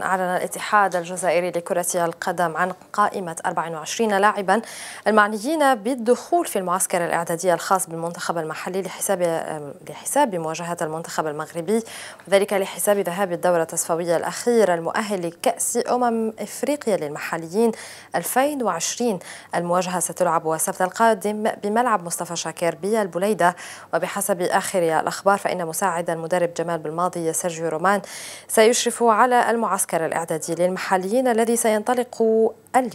أعلن الاتحاد الجزائري لكرة القدم عن قائمة 24 لاعبا المعنيين بالدخول في المعسكر الإعدادي الخاص بالمنتخب المحلي لحساب لحساب مواجهة المنتخب المغربي وذلك لحساب ذهاب الدورة التصفوية الأخيرة المؤهل لكأس أمم إفريقيا للمحليين 2020 المواجهة ستلعب السبت القادم بملعب مصطفى شاكر بالبليدة وبحسب آخر الأخبار فإن مساعد المدرب جمال بالماضي سيرجيو رومان سيشرف على المعسكر المعسكر الإعدادي للمحليين الذي سينطلق اليوم